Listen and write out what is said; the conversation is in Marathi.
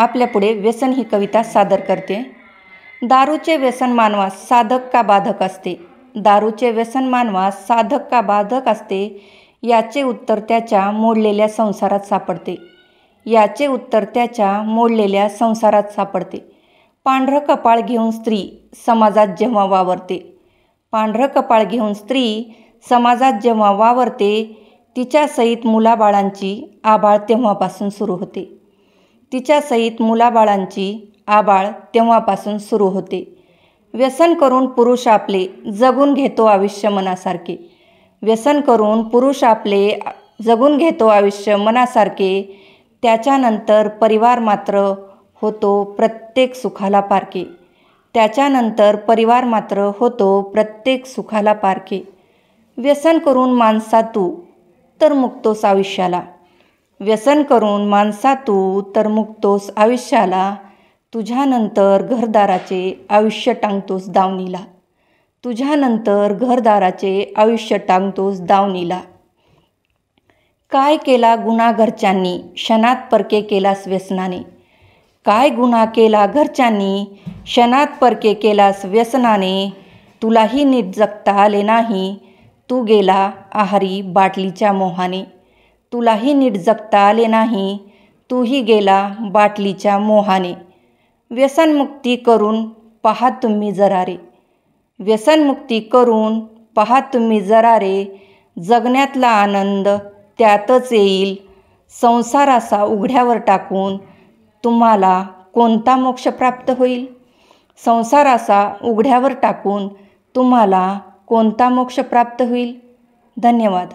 आपल्यापुढे व्यसन ही कविता सादर करते दारूचे व्यसन मानवास साधक का बाधक असते दारूचे व्यसन मानवास साधक का बाधक असते याचे उत्तर त्याच्या मोडलेल्या संसारात सापडते याचे उत्तर त्याच्या मोडलेल्या संसारात सापडते पांढरं कपाळ घेऊन स्त्री समाजात जेव्हा वावरते पांढरं कपाळ घेऊन स्त्री समाजात जेव्हा वावरते तिच्यासहित मुलाबाळांची आबाळ तेव्हापासून सुरू होते तिच्यासहित मुलाबाळांची आबाळ तेव्हापासून सुरू होते व्यसन करून पुरुष आपले जगून घेतो आयुष्य मनासारखे व्यसन करून पुरुष आपले जगून घेतो आयुष्य मनासारखे त्याच्यानंतर परिवार मात्र होतो प्रत्येक सुखाला पारखे त्याच्यानंतर परिवार मात्र होतो प्रत्येक सुखाला पारखे व्यसन करून माणसा तू तर मुक्तोस आयुष्याला व्यसन करून माणसा तू तर मुक्तोस आयुष्याला तुझ्यानंतर घरदाराचे आयुष्य टांगतोस दावणीला तुझ्यानंतर घरदाराचे आयुष्य टांगतोस दावणीला काय केला गुन्हा घरच्यांनी क्षणात परके केलास व्यसनाने काय गुन्हा केला घरच्यांनी क्षणात परके केलास व्यसनाने तुलाही नीट जगता आले नाही तू गेला आहारी बाटलीच्या मोहाने तुलाही नीट जगता आले नाही तूही गेला बाटलीच्या मोहाने व्यसनमुक्ती करून पहा तुम्ही जरा रे व्यसनमुक्ती करून पहा तुम्ही जरा रे जगण्यातला आनंद त्यातच येईल संसार असा उघड्यावर टाकून तुम्हाला कोणता मोक्ष प्राप्त होईल संसार असा उघड्यावर टाकून तुम्हाला कोणता मोक्ष प्राप्त होईल धन्यवाद